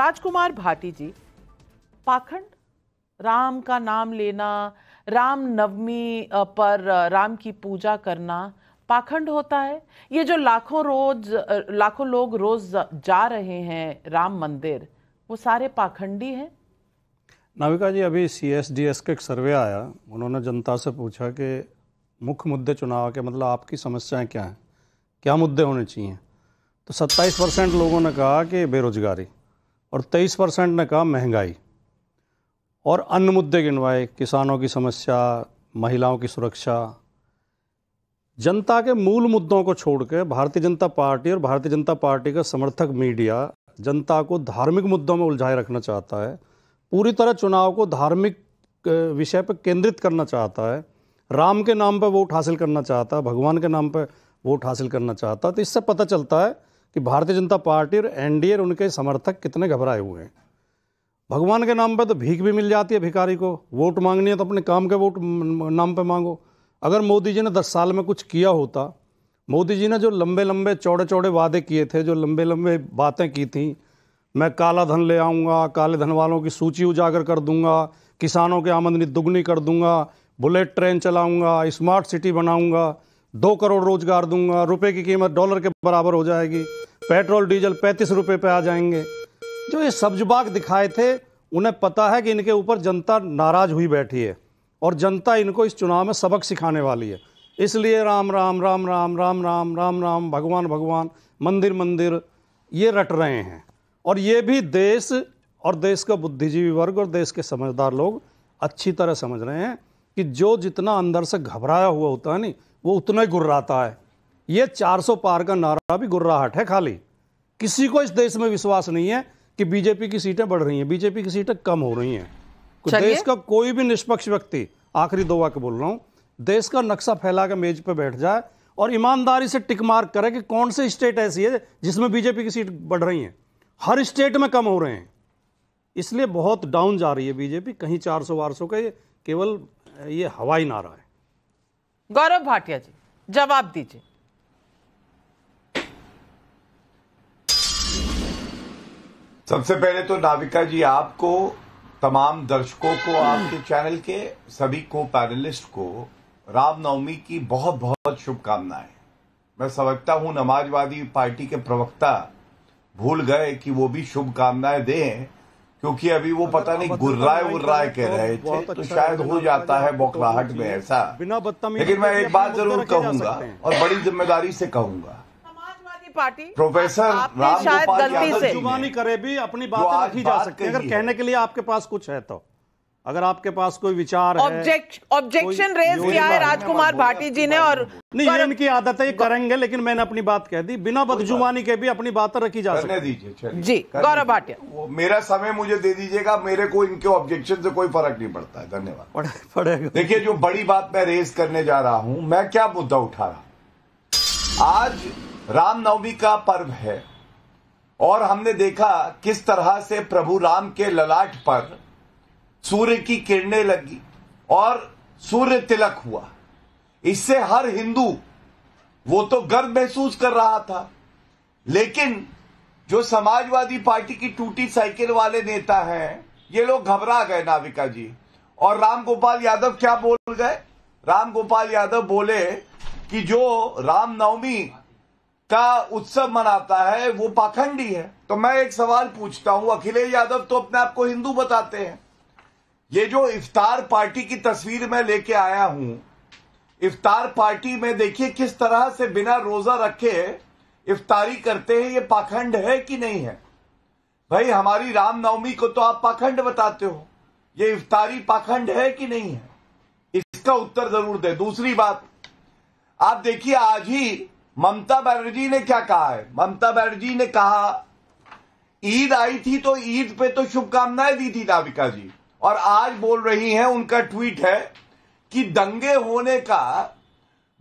राजकुमार भाटी जी पाखंड राम का नाम लेना राम नवमी पर राम की पूजा करना पाखंड होता है ये जो लाखों रोज लाखों लोग रोज जा रहे हैं राम मंदिर वो सारे पाखंडी हैं नाविका जी अभी सी एस डी एस का एक सर्वे आया उन्होंने जनता से पूछा कि मुख्य मुद्दे चुनाव के मतलब आपकी समस्याएं क्या हैं क्या मुद्दे होने चाहिए तो 27 परसेंट लोगों ने कहा कि बेरोजगारी और 23 परसेंट ने कहा महंगाई और अन्य मुद्दे गिनवाए किसानों की समस्या महिलाओं की सुरक्षा जनता के मूल मुद्दों को छोड़ के भारतीय जनता पार्टी और भारतीय जनता पार्टी का समर्थक मीडिया जनता को धार्मिक मुद्दों में उलझाए रखना चाहता है पूरी तरह चुनाव को धार्मिक विषय पर केंद्रित करना चाहता है राम के नाम पर वोट हासिल करना चाहता है भगवान के नाम पर वोट हासिल करना चाहता है तो इससे पता चलता है कि भारतीय जनता पार्टी और एन और उनके समर्थक कितने घबराए हुए हैं भगवान के नाम पर तो भीख भी मिल जाती है भिखारी को वोट मांगनी है तो अपने काम के वोट नाम पर मांगो अगर मोदी जी ने दस साल में कुछ किया होता मोदी जी ने जो लंबे लंबे चौड़े चौड़े वादे किए थे जो लंबे लंबे बातें की थी मैं काला धन ले आऊँगा काले धन वालों की सूची उजागर कर दूंगा किसानों की आमदनी दुगनी कर दूंगा बुलेट ट्रेन चलाऊँगा स्मार्ट सिटी बनाऊँगा दो करोड़ रोजगार दूंगा रुपए की कीमत डॉलर के बराबर हो जाएगी पेट्रोल डीजल पैंतीस रुपये पे आ जाएंगे जो ये सब्जबाग दिखाए थे उन्हें पता है कि इनके ऊपर जनता नाराज हुई बैठी है और जनता इनको इस चुनाव में सबक सिखाने वाली है इसलिए राम राम राम राम राम राम राम राम भगवान भगवान मंदिर मंदिर ये रट रहे हैं और ये भी देश और देश का बुद्धिजीवी वर्ग और देश के समझदार लोग अच्छी तरह समझ रहे हैं कि जो जितना अंदर से घबराया हुआ होता है नहीं वो उतना ही गुर्राता है ये 400 पार का नारा भी गुर्राहट है खाली किसी को इस देश में विश्वास नहीं है कि बीजेपी की सीटें बढ़ रही हैं बीजेपी की सीटें कम हो रही हैं देश का कोई भी निष्पक्ष व्यक्ति आखिरी दो वाक्य बोल रहा हूँ देश का नक्शा फैला के मेज पर बैठ जाए और ईमानदारी से टिक मार्क करे कि कौन से स्टेट ऐसी है जिसमें बीजेपी की सीट बढ़ रही है हर स्टेट में कम हो रहे हैं इसलिए बहुत डाउन जा रही है बीजेपी कहीं चार सौ बार सौ का केवल ये हवाई नारा है गौरव भाटिया जी जवाब दीजिए सबसे पहले तो नाविका जी आपको तमाम दर्शकों को आपके चैनल के सभी को पैनलिस्ट को रामनवमी की बहुत बहुत शुभकामनाएं मैं समझता हूं समाजवादी पार्टी के प्रवक्ता भूल गए कि वो भी शुभकामनाएं दें क्योंकि अभी वो पता नहीं गुर्राय उर्राय कह रहे तो थे तो अच्छा शायद हो जाता है बौखलाहट में ऐसा बिना लेकिन मैं एक बात जरूर कहूंगा और बड़ी जिम्मेदारी से कहूंगा पार्टी प्रोफेसर शायद गलती से जुबानी करे भी अपनी बात रखी जा सकती है अगर कहने के लिए आपके पास कुछ है तो अगर आपके पास कोई विचार है ऑब्जेक्शन रेज किया है राजकुमार भाटी जी ने और नहीं ये इनकी आदत है करेंगे लेकिन मैंने अपनी बात कह दी बिना बदजुबानी के भी अपनी बात रखी जा सकती दीजिए जी गौरव भाटिया मेरा समय मुझे दे दीजिएगा मेरे को इनके ऑब्जेक्शन से कोई फर्क नहीं पड़ता है धन्यवाद पड़ेगा देखिए जो बड़ी बात मैं रेज करने जा रहा हूँ मैं क्या मुद्दा उठा रहा हूँ आज रामनवमी का पर्व है और हमने देखा किस तरह से प्रभु राम के ललाट पर सूर्य की किरणें लगी और सूर्य तिलक हुआ इससे हर हिंदू वो तो गर्व महसूस कर रहा था लेकिन जो समाजवादी पार्टी की टूटी साइकिल वाले नेता हैं ये लोग घबरा गए नाविका जी और राम गोपाल यादव क्या बोल गए राम गोपाल यादव बोले कि जो रामनवमी का उत्सव मनाता है वो पाखंडी है तो मैं एक सवाल पूछता हूं अखिलेश यादव तो अपने आप को हिंदू बताते हैं ये जो इफ्तार पार्टी की तस्वीर मैं लेके आया हूं इफ्तार पार्टी में देखिए किस तरह से बिना रोजा रखे इफ्तारी करते हैं ये पाखंड है कि नहीं है भाई हमारी रामनवमी को तो आप पाखंड बताते हो ये इफ्तारी पाखंड है कि नहीं है इसका उत्तर जरूर दे दूसरी बात आप देखिए आज ही ममता बनर्जी ने क्या कहा है ममता बनर्जी ने कहा ईद आई थी तो ईद पे तो शुभकामनाएं दी थी दाविका जी और आज बोल रही हैं उनका ट्वीट है कि दंगे होने का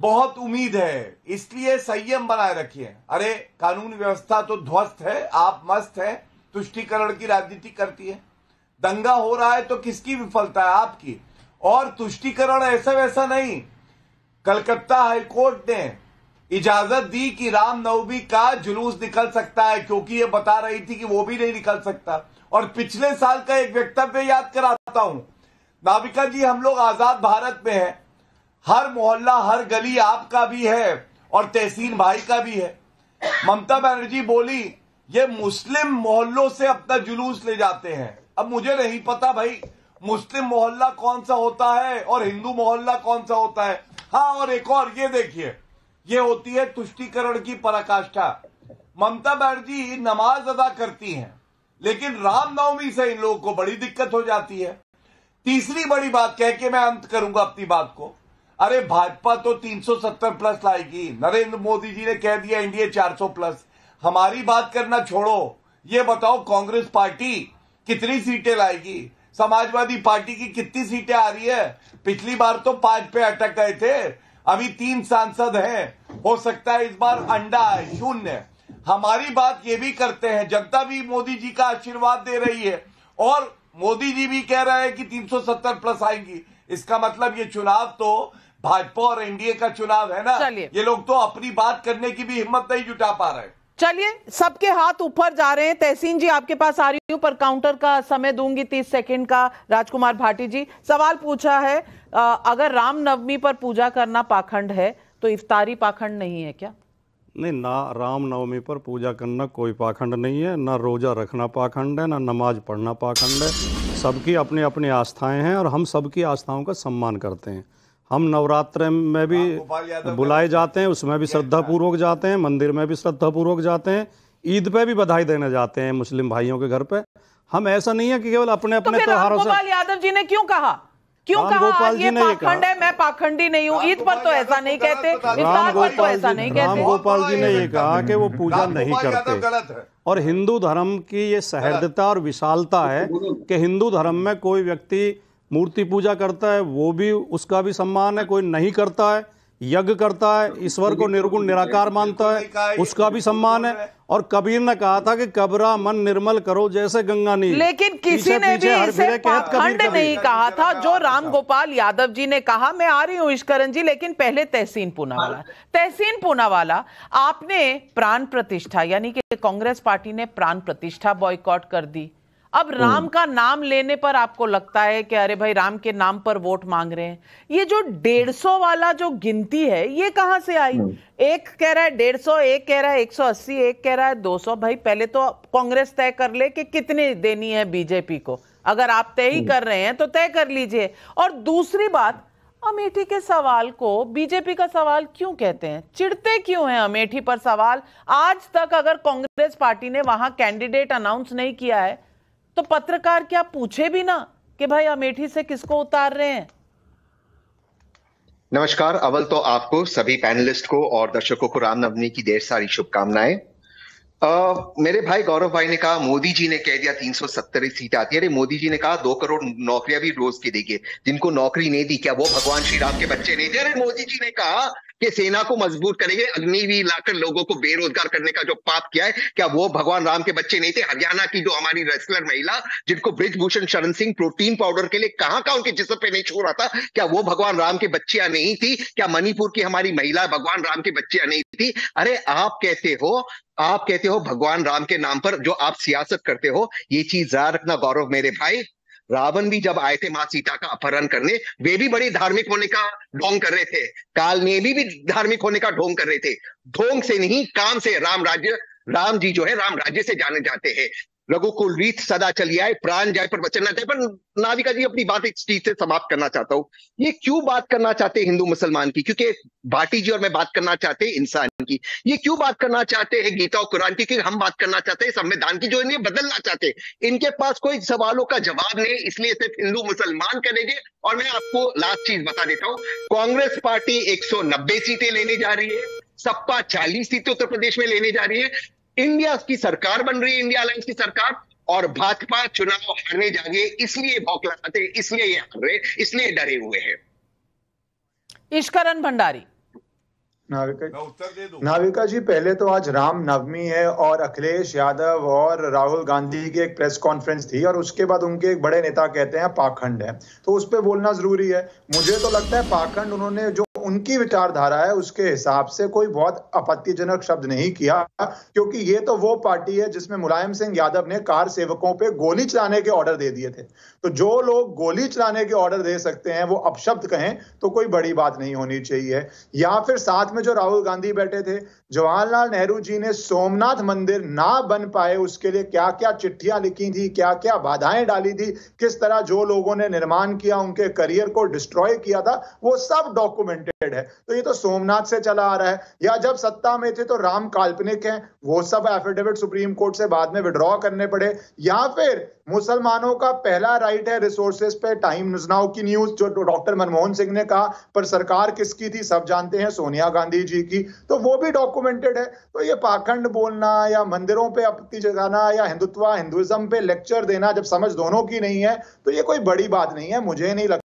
बहुत उम्मीद है इसलिए संयम बनाए रखिए अरे कानून व्यवस्था तो ध्वस्त है आप मस्त है तुष्टिकरण की राजनीति करती है दंगा हो रहा है तो किसकी विफलता है आपकी और तुष्टिकरण ऐसा वैसा नहीं कलकत्ता हाईकोर्ट ने इजाजत दी कि राम नवमी का जुलूस निकल सकता है क्योंकि ये बता रही थी कि वो भी नहीं निकल सकता और पिछले साल का एक वक्तव्य याद कराता हूं नाविका जी हम लोग आजाद भारत में हैं हर मोहल्ला हर गली आपका भी है और तहसीन भाई का भी है ममता बनर्जी बोली ये मुस्लिम मोहल्लों से अपना जुलूस ले जाते हैं अब मुझे नहीं पता भाई मुस्लिम मोहल्ला कौन सा होता है और हिंदू मोहल्ला कौन सा होता है हाँ और एक और ये देखिए ये होती है तुष्टिकरण की पराकाष्ठा ममता बनर्जी नमाज अदा करती हैं लेकिन रामनवमी से इन लोगों को बड़ी दिक्कत हो जाती है तीसरी बड़ी बात कह के मैं अंत करूंगा अपनी बात को अरे भाजपा तो 370 प्लस लाएगी नरेंद्र मोदी जी ने कह दिया एनडीए 400 प्लस हमारी बात करना छोड़ो ये बताओ कांग्रेस पार्टी कितनी सीटें लाएगी समाजवादी पार्टी की कितनी सीटें आ रही है पिछली बार तो पांच पे अटक गए थे अभी तीन सांसद हैं हो सकता है इस बार अंडा है शून्य हमारी बात ये भी करते हैं जनता भी मोदी जी का आशीर्वाद दे रही है और मोदी जी भी कह रहे हैं कि 370 प्लस आएंगी इसका मतलब ये चुनाव तो भाजपा और एनडीए का चुनाव है ना ये लोग तो अपनी बात करने की भी हिम्मत नहीं जुटा पा रहे चलिए सबके हाथ ऊपर जा रहे हैं तहसीन जी आपके पास आ रही हूं पर काउंटर का समय दूंगी तीस सेकंड का राजकुमार भाटी जी सवाल पूछा है आ, अगर रामनवमी पर पूजा करना पाखंड है तो इफ्तारी पाखंड नहीं है क्या नहीं ना रामनवमी पर पूजा करना कोई पाखंड नहीं है ना रोज़ा रखना पाखंड है ना नमाज पढ़ना पाखंड है सबकी अपनी अपनी आस्थाएं हैं और हम सबकी आस्थाओं का सम्मान करते हैं हम नवरात्र में भी हाँ, बुलाए जाते हैं उसमें भी श्रद्धा पूर्वक जाते हैं मंदिर में भी श्रद्धा पूर्वक जाते हैं ईद पे भी बधाई देने जाते हैं मुस्लिम भाइयों के घर पे हम ऐसा नहीं है कि केवल अपने अपने तो त्योहारों से गोपाल यादव जी ने क्यों कहा क्यों कहा गोपाल जी ने पाखंड है मैं पाखंडी नहीं हूँ ईद पर तो ऐसा नहीं कहते राम गोपाल जी नहीं कहते राम गोपाल जी ने ये कहा कि वो पूजा नहीं करते और हिंदू धर्म की ये सहजता और विशालता है कि हिंदू धर्म में कोई व्यक्ति मूर्ति पूजा करता है वो भी उसका भी सम्मान है कोई नहीं करता है यज्ञ करता है ईश्वर को निर्गुण निराकार मानता है उसका भी सम्मान है और कबीर ने कहा था कि कबरा मन निर्मल करो जैसे गंगा नील लेकिन किसी ने भी इसे पाखंड नहीं कहा था जो राम गोपाल यादव जी ने कहा मैं आ रही हूँ ईश्करण जी लेकिन पहले तहसीन पूनावाला तहसीन पूनावाला आपने प्राण प्रतिष्ठा यानी कि कांग्रेस पार्टी ने प्राण प्रतिष्ठा बॉयकॉट कर दी अब राम का नाम लेने पर आपको लगता है कि अरे भाई राम के नाम पर वोट मांग रहे हैं ये जो डेढ़ सौ वाला जो गिनती है ये कहां से आई एक कह रहा है डेढ़ सौ एक कह रहा है एक सौ अस्सी एक कह रहा है दो सौ भाई पहले तो कांग्रेस तय कर ले कि कितनी देनी है बीजेपी को अगर आप तय ही कर रहे हैं तो तय कर लीजिए और दूसरी बात अमेठी के सवाल को बीजेपी का सवाल क्यों कहते हैं चिढ़ते क्यों हैं अमेठी पर सवाल आज तक अगर कांग्रेस पार्टी ने वहां कैंडिडेट अनाउंस नहीं किया है तो पत्रकार क्या पूछे भी ना कि भाई अमेठी से किसको उतार रहे हैं नमस्कार अवल तो आपको सभी पैनलिस्ट को और दर्शकों को रामनवमी की ढेर सारी शुभकामनाएं Uh, मेरे भाई गौरव भाई ने कहा मोदी जी ने कह दिया तीन सौ सत्तर सीट आती है अरे मोदी जी ने कहा दो करोड़ नौकरियां भी रोज के देंगे जिनको नौकरी नहीं दी क्या वो भगवान श्री राम के बच्चे नहीं थे अरे मोदी जी ने कहा कि सेना को मजबूत करेंगे अग्निवीर लाकर लोगों को बेरोजगार करने का जो पाप किया है क्या वो भगवान राम के बच्चे नहीं थे हरियाणा की जो हमारी रेस्लर महिला जिनको ब्रिजभूषण शरण सिंह प्रोटीन पाउडर के लिए कहां कहाँ उनके जिसम पे नहीं छोड़ रहा था क्या वो भगवान राम के बच्चियां नहीं थी क्या मणिपुर की हमारी महिला भगवान राम के बच्चियां नहीं थी अरे आप कहते हो आप कहते हो भगवान राम के नाम पर जो आप सियासत करते हो ये चीज ज्यादा रखना गौरव मेरे भाई रावण भी जब आए थे माँ सीता का अपहरण करने वे भी बड़े धार्मिक होने का ढोंग कर रहे थे काल भी, भी धार्मिक होने का ढोंग कर रहे थे ढोंग से नहीं काम से राम राज्य राम जी जो है राम राज्य से जाने जाते हैं रघुकुल रीत सदा चली आए प्राण जाए पर वचन जाए पर नाविका जी अपनी बात इस चीज से समाप्त करना चाहता हूँ ये क्यों बात करना चाहते हैं हिंदू मुसलमान की क्योंकि भाटी जी और मैं बात करना चाहते इंसान की ये क्यों बात करना चाहते हैं गीता और कुरान की क्योंकि हम बात करना चाहते हैं संविधान की जो इन्हें बदलना चाहते हैं इनके पास कोई सवालों का जवाब नहीं इसलिए सिर्फ हिंदू मुसलमान करेंगे और मैं आपको लास्ट चीज बता देता हूँ कांग्रेस पार्टी एक सीटें लेने जा रही है सपा चालीस सीटें उत्तर प्रदेश में लेने जा रही है इंडिया की सरकार बन रही है इंडिया अलायंस की सरकार और भाजपा चुनाव हारने जाएंगे इसलिए भौकलाते इसलिए ये हार रहे इसलिए डरे हुए हैं ईश्करण भंडारी नाविका नाविका जी पहले तो आज राम नवमी है और अखिलेश यादव और राहुल गांधी की एक प्रेस कॉन्फ्रेंस थी और उसके बाद उनके एक बड़े नेता कहते हैं पाखंड है तो उस पर बोलना जरूरी है मुझे तो लगता है पाखंड उन्होंने जो उनकी विचारधारा है उसके हिसाब से कोई बहुत आपत्तिजनक शब्द नहीं किया क्योंकि ये तो वो पार्टी है जिसमें मुलायम सिंह यादव ने कार सेवकों पे गोली चलाने के ऑर्डर दे दिए थे तो जो लोग गोली चलाने के ऑर्डर दे सकते हैं वो अपशब्द कहें तो कोई बड़ी बात नहीं होनी चाहिए या फिर साथ में जो राहुल गांधी बैठे थे जवाहरलाल नेहरू जी ने सोमनाथ मंदिर ना बन पाए उसके लिए क्या क्या चिट्ठियां लिखी थी क्या क्या बाधाएं डाली थी किस तरह जो लोगों ने निर्माण किया उनके करियर को डिस्ट्रॉय किया था वो सब डॉक्यूमेंटेड रिलेटेड है तो ये तो सोमनाथ से चला आ रहा है या जब सत्ता में थे तो राम काल्पनिक हैं वो सब एफिडेविट सुप्रीम कोर्ट से बाद में विड्रॉ करने पड़े या फिर मुसलमानों का पहला राइट है रिसोर्सेस पे टाइम नाउ की न्यूज जो डॉक्टर मनमोहन सिंह ने कहा पर सरकार किसकी थी सब जानते हैं सोनिया गांधी जी की तो वो भी डॉक्यूमेंटेड है तो ये पाखंड बोलना या मंदिरों पे आपत्ति जगाना या हिंदुत्व हिंदुइज्म पे लेक्चर देना जब समझ दोनों की नहीं है तो ये कोई बड़ी बात नहीं है मुझे नहीं लगता